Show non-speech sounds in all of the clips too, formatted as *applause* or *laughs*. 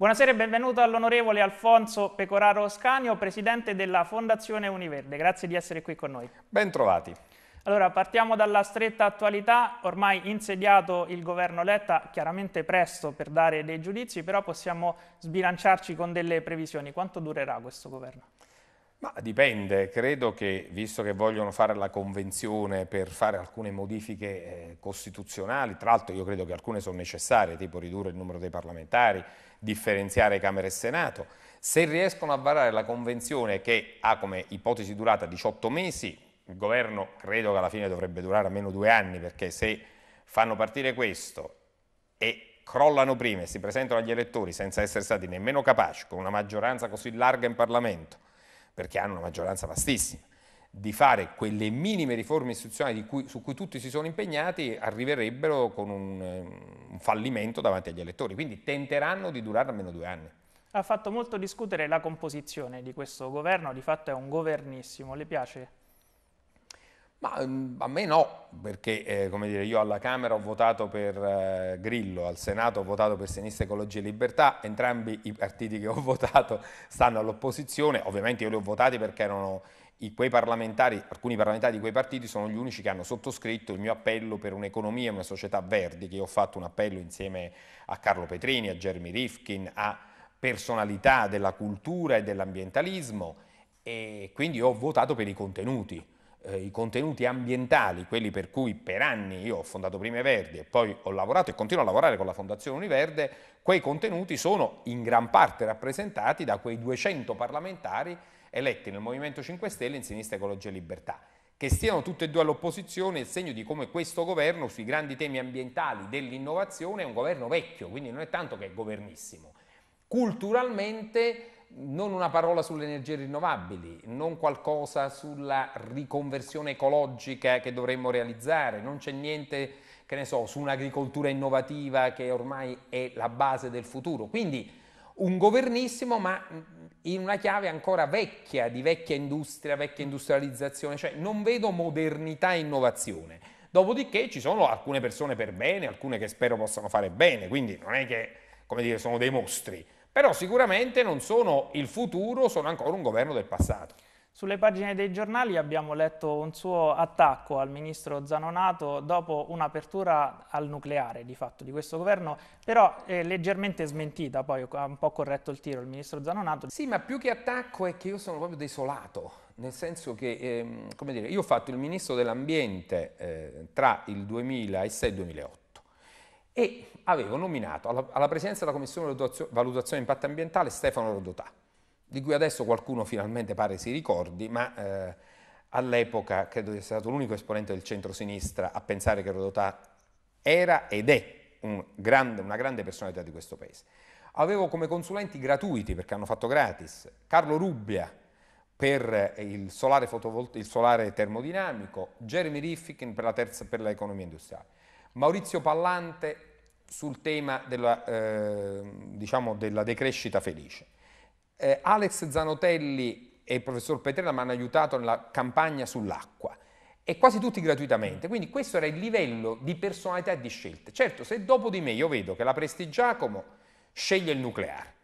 Buonasera e benvenuto all'onorevole Alfonso Pecoraro Scanio, presidente della Fondazione Univerde. Grazie di essere qui con noi. Bentrovati. Allora, partiamo dalla stretta attualità. Ormai insediato il governo Letta, chiaramente presto per dare dei giudizi, però possiamo sbilanciarci con delle previsioni. Quanto durerà questo governo? Ma dipende, credo che visto che vogliono fare la convenzione per fare alcune modifiche eh, costituzionali, tra l'altro io credo che alcune sono necessarie, tipo ridurre il numero dei parlamentari, differenziare Camera e Senato, se riescono a varare la convenzione che ha come ipotesi durata 18 mesi, il governo credo che alla fine dovrebbe durare almeno due anni, perché se fanno partire questo e crollano prima e si presentano agli elettori senza essere stati nemmeno capaci, con una maggioranza così larga in Parlamento, perché hanno una maggioranza vastissima, di fare quelle minime riforme istituzionali cui, su cui tutti si sono impegnati, arriverebbero con un, ehm, un fallimento davanti agli elettori. Quindi tenteranno di durare almeno due anni. Ha fatto molto discutere la composizione di questo governo, di fatto è un governissimo, le piace? Ma mm, a me no, perché eh, come dire, io alla Camera ho votato per eh, Grillo, al Senato ho votato per Sinistra Ecologia e Libertà, entrambi i partiti che ho *laughs* votato stanno all'opposizione, ovviamente io li ho votati perché erano i, quei parlamentari, alcuni parlamentari di quei partiti sono gli unici che hanno sottoscritto il mio appello per un'economia e una società verdi, che io ho fatto un appello insieme a Carlo Petrini, a Jeremy Rifkin, a personalità della cultura e dell'ambientalismo e quindi ho votato per i contenuti eh, i contenuti ambientali, quelli per cui per anni io ho fondato Prime Verdi e poi ho lavorato e continuo a lavorare con la Fondazione Univerde, quei contenuti sono in gran parte rappresentati da quei 200 parlamentari eletti nel Movimento 5 Stelle in Sinistra Ecologia e Libertà. Che stiano tutte e due all'opposizione è il segno di come questo governo sui grandi temi ambientali dell'innovazione è un governo vecchio, quindi non è tanto che è governissimo. Culturalmente non una parola sulle energie rinnovabili, non qualcosa sulla riconversione ecologica che dovremmo realizzare, non c'è niente, che ne so, su un'agricoltura innovativa che ormai è la base del futuro. Quindi un governissimo ma in una chiave ancora vecchia, di vecchia industria, vecchia industrializzazione, cioè non vedo modernità e innovazione. Dopodiché ci sono alcune persone per bene, alcune che spero possano fare bene, quindi non è che, come dire, sono dei mostri però sicuramente non sono il futuro, sono ancora un governo del passato. Sulle pagine dei giornali abbiamo letto un suo attacco al ministro Zanonato dopo un'apertura al nucleare di fatto di questo governo, però eh, leggermente smentita, poi ha un po' corretto il tiro il ministro Zanonato. Sì, ma più che attacco è che io sono proprio desolato, nel senso che, ehm, come dire, io ho fatto il ministro dell'ambiente eh, tra il 2006 e il 2008 e avevo nominato alla, alla presidenza della Commissione Valutazione Impatto Ambientale Stefano Rodotà, di cui adesso qualcuno finalmente pare si ricordi, ma eh, all'epoca credo di essere stato l'unico esponente del centro-sinistra a pensare che Rodotà era ed è un grande, una grande personalità di questo paese. Avevo come consulenti gratuiti, perché hanno fatto gratis, Carlo Rubbia per il solare, il solare termodinamico, Jeremy Rifkin per l'economia industriale. Maurizio Pallante sul tema della, eh, diciamo della decrescita felice. Eh, Alex Zanotelli e il professor Petrella mi hanno aiutato nella campagna sull'acqua e quasi tutti gratuitamente, quindi questo era il livello di personalità e di scelte. Certo, se dopo di me io vedo che la Presti Giacomo sceglie il nucleare,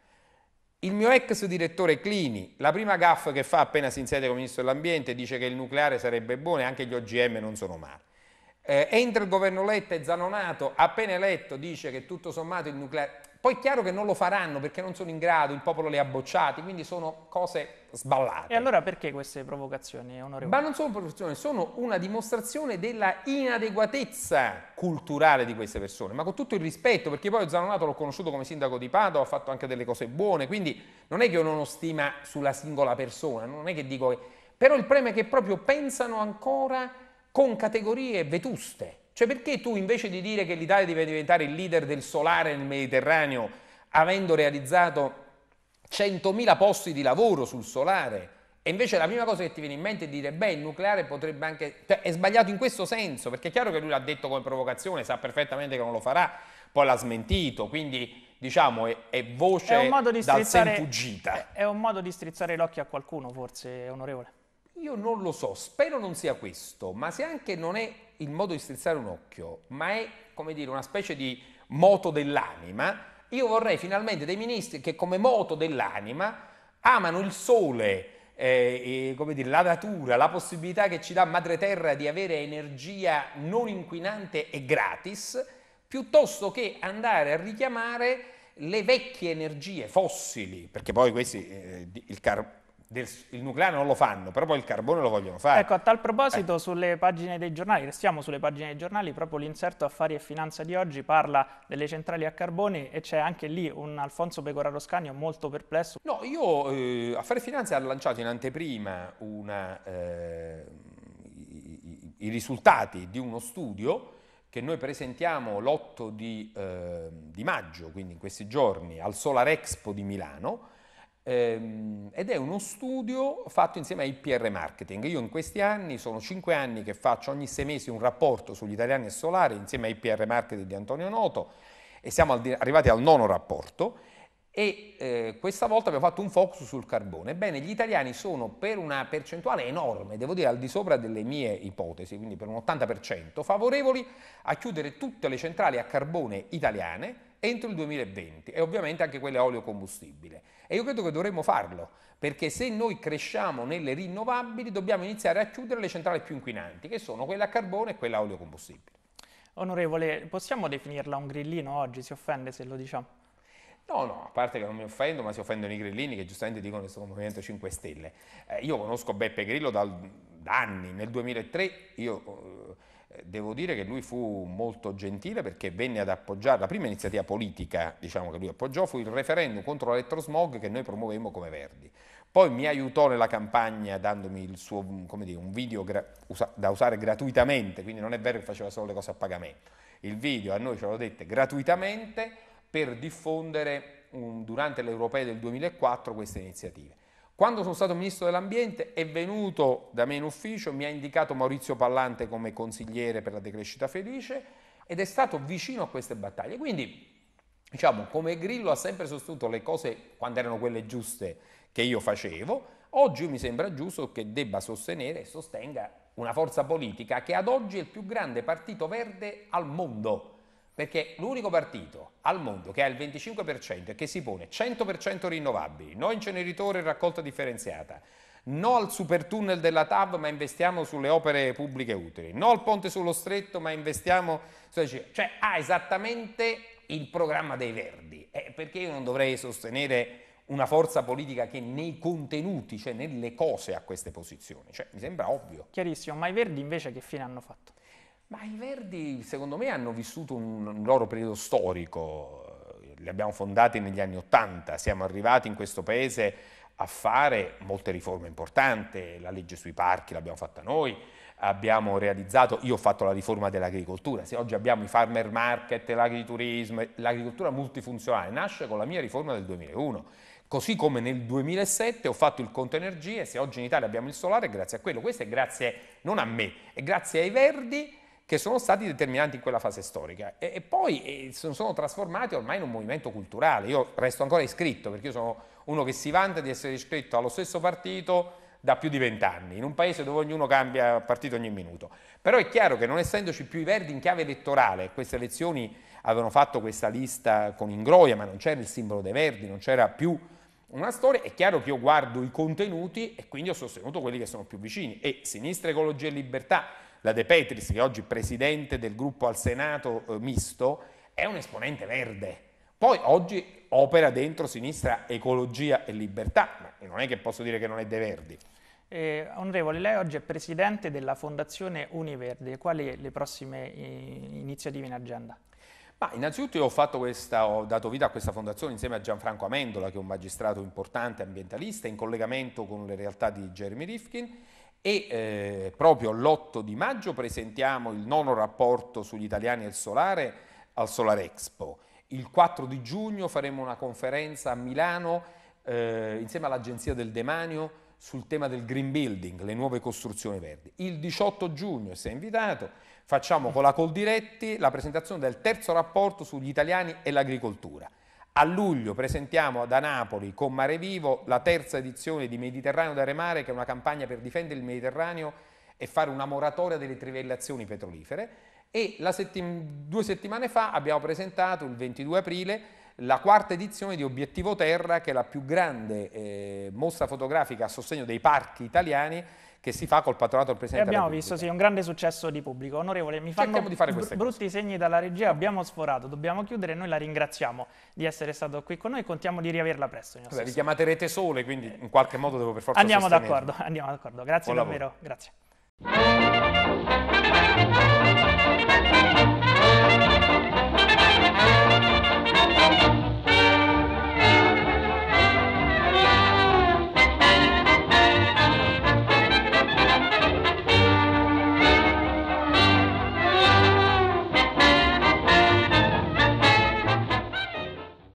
il mio ex direttore Clini, la prima gaffa che fa appena si insiede come ministro dell'ambiente, dice che il nucleare sarebbe buono e anche gli OGM non sono male. Eh, entra il governo Letta e Zanonato, appena eletto, dice che tutto sommato il nucleare... Poi è chiaro che non lo faranno perché non sono in grado, il popolo li ha bocciati, quindi sono cose sballate. E allora perché queste provocazioni, onorevole? Ma non sono provocazioni, sono una dimostrazione della inadeguatezza culturale di queste persone, ma con tutto il rispetto, perché poi Zanonato l'ho conosciuto come sindaco di Padova, ha fatto anche delle cose buone, quindi non è che io non ho stima sulla singola persona, non è che dico... Che... Però il problema è che proprio pensano ancora con categorie vetuste. Cioè perché tu invece di dire che l'Italia deve diventare il leader del solare nel Mediterraneo, avendo realizzato 100.000 posti di lavoro sul solare, e invece la prima cosa che ti viene in mente è dire, beh, il nucleare potrebbe anche... Cioè, è sbagliato in questo senso, perché è chiaro che lui l'ha detto come provocazione, sa perfettamente che non lo farà, poi l'ha smentito, quindi diciamo, è, è voce è dal sen fuggita. È un modo di strizzare l'occhio a qualcuno, forse, onorevole non lo so, spero non sia questo, ma se anche non è il modo di strizzare un occhio, ma è come dire una specie di moto dell'anima, io vorrei finalmente dei ministri che come moto dell'anima amano il sole, eh, eh, come dire, la natura, la possibilità che ci dà Madre Terra di avere energia non inquinante e gratis, piuttosto che andare a richiamare le vecchie energie fossili, perché poi questi, eh, il carbone, del, il nucleare non lo fanno, però poi il carbone lo vogliono fare. Ecco, a tal proposito, eh. sulle pagine dei giornali, restiamo sulle pagine dei giornali, proprio l'inserto Affari e Finanza di oggi parla delle centrali a carbone e c'è anche lì un Alfonso Pecoraro Scagno molto perplesso. No, io, eh, Affari e Finanza ha lanciato in anteprima una, eh, i, i, risultati di uno studio che noi presentiamo l'8 di, eh, di maggio, quindi in questi giorni, al Solar Expo di Milano, Ehm, ed è uno studio fatto insieme a IPR Marketing. Io in questi anni, sono cinque anni che faccio ogni sei mesi un rapporto sugli italiani e solari insieme a IPR Marketing di Antonio Noto e siamo arrivati al nono rapporto e eh, questa volta abbiamo fatto un focus sul carbone. Ebbene, gli italiani sono per una percentuale enorme, devo dire al di sopra delle mie ipotesi, quindi per un 80%, favorevoli a chiudere tutte le centrali a carbone italiane entro il 2020 e ovviamente anche quelle a olio combustibile. E io credo che dovremmo farlo, perché se noi cresciamo nelle rinnovabili dobbiamo iniziare a chiudere le centrali più inquinanti, che sono quella a carbone e quella a olio combustibile. Onorevole, possiamo definirla un grillino oggi? Si offende se lo diciamo? No, no, a parte che non mi offendo, ma si offendono i grillini che giustamente dicono che sono Movimento 5 Stelle. Eh, io conosco Beppe Grillo dal, da anni, nel 2003 io... Eh, devo dire che lui fu molto gentile perché venne ad appoggiare, la prima iniziativa politica diciamo, che lui appoggiò fu il referendum contro l'elettrosmog che noi promuovemmo come Verdi. Poi mi aiutò nella campagna dandomi il suo, dire, un video usa da usare gratuitamente, quindi non è vero che faceva solo le cose a pagamento. Il video a noi ce l'ho dette gratuitamente per diffondere un, durante le europee del 2004 queste iniziative. Quando sono stato ministro dell'ambiente è venuto da me in ufficio, mi ha indicato Maurizio Pallante come consigliere per la decrescita felice ed è stato vicino a queste battaglie. Quindi, diciamo, come Grillo ha sempre sostenuto le cose quando erano quelle giuste che io facevo, oggi mi sembra giusto che debba sostenere e sostenga una forza politica che ad oggi è il più grande partito verde al mondo perché l'unico partito al mondo che ha il 25% e che si pone 100% rinnovabili, no inceneritore e raccolta differenziata, no al super tunnel della TAV ma investiamo sulle opere pubbliche utili, no al ponte sullo stretto ma investiamo... Cioè ha esattamente il programma dei Verdi, eh, perché io non dovrei sostenere una forza politica che nei contenuti, cioè nelle cose ha queste posizioni, cioè mi sembra ovvio. Chiarissimo, ma i Verdi invece che fine hanno fatto? Ma i Verdi, secondo me, hanno vissuto un loro periodo storico, li abbiamo fondati negli anni Ottanta, siamo arrivati in questo paese a fare molte riforme importanti, la legge sui parchi l'abbiamo fatta noi, abbiamo realizzato, io ho fatto la riforma dell'agricoltura, se oggi abbiamo i farmer market, l'agriturismo, l'agricoltura multifunzionale nasce con la mia riforma del 2001, così come nel 2007 ho fatto il conto energie, se oggi in Italia abbiamo il solare è grazie a quello, questo è grazie non a me, è grazie ai Verdi che sono stati determinanti in quella fase storica e, e poi eh, sono, sono trasformati ormai in un movimento culturale. Io resto ancora iscritto perché io sono uno che si vanta di essere iscritto allo stesso partito da più di vent'anni, in un paese dove ognuno cambia partito ogni minuto. Però è chiaro che non essendoci più i verdi in chiave elettorale, queste elezioni avevano fatto questa lista con Ingroia, ma non c'era il simbolo dei verdi, non c'era più una storia, è chiaro che io guardo i contenuti e quindi ho sostenuto quelli che sono più vicini. E Sinistra Ecologia e Libertà, la De Petris, che è presidente del gruppo al Senato eh, misto, è un esponente verde. Poi oggi opera dentro sinistra ecologia e libertà, ma non è che posso dire che non è De Verdi. Eh, onorevole, lei oggi è presidente della Fondazione Univerde. quali le prossime eh, iniziative in agenda? Ma innanzitutto ho, questa, ho, dato vita a questa fondazione insieme a Gianfranco Amendola, che è un magistrato importante ambientalista, in collegamento con le realtà di Jeremy Rifkin e eh, proprio l'8 di maggio presentiamo il nono rapporto sugli italiani e il solare al Solar Expo. Il 4 di giugno faremo una conferenza a Milano eh, insieme all'Agenzia del Demanio sul tema del green building, le nuove costruzioni verdi. Il 18 giugno, se invitato, facciamo con la Coldiretti la presentazione del terzo rapporto sugli italiani e l'agricoltura. A luglio presentiamo da Napoli con Mare Vivo la terza edizione di Mediterraneo da Remare, che è una campagna per difendere il Mediterraneo e fare una moratoria delle trivellazioni petrolifere. E settim due settimane fa abbiamo presentato, il 22 aprile, la quarta edizione di Obiettivo Terra, che è la più grande eh, mostra fotografica a sostegno dei parchi italiani che si fa col patronato del Presidente e abbiamo visto, sì, un grande successo di pubblico. Onorevole, mi fanno di fare br brutti segni dalla regia, abbiamo sforato, dobbiamo chiudere, noi la ringraziamo di essere stato qui con noi, e contiamo di riaverla presto. Vabbè, vi chiamaterete sole, quindi in qualche modo devo per forza Andiamo d'accordo, andiamo d'accordo, grazie Buon davvero, lavoro. grazie.